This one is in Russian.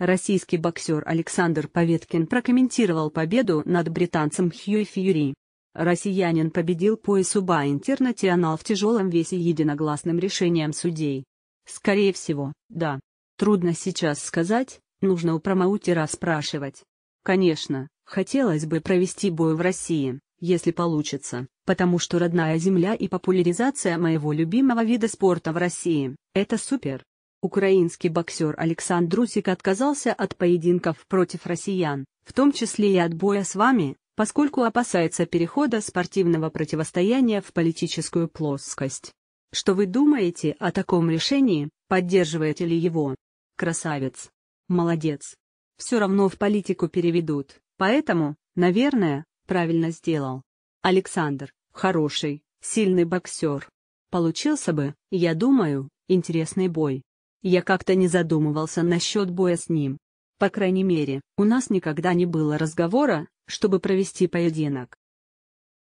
Российский боксер Александр Поветкин прокомментировал победу над британцем Хьюи Фьюри. Россиянин победил пояс УБА Интернационал в тяжелом весе единогласным решением судей. Скорее всего, да. Трудно сейчас сказать, нужно у промоутера спрашивать. Конечно, хотелось бы провести бой в России, если получится, потому что родная земля и популяризация моего любимого вида спорта в России – это супер. Украинский боксер Александр Усик отказался от поединков против россиян, в том числе и от боя с вами, поскольку опасается перехода спортивного противостояния в политическую плоскость. Что вы думаете о таком решении, поддерживаете ли его? Красавец. Молодец. Все равно в политику переведут, поэтому, наверное, правильно сделал. Александр, хороший, сильный боксер. Получился бы, я думаю, интересный бой. Я как-то не задумывался насчет боя с ним. По крайней мере, у нас никогда не было разговора, чтобы провести поединок.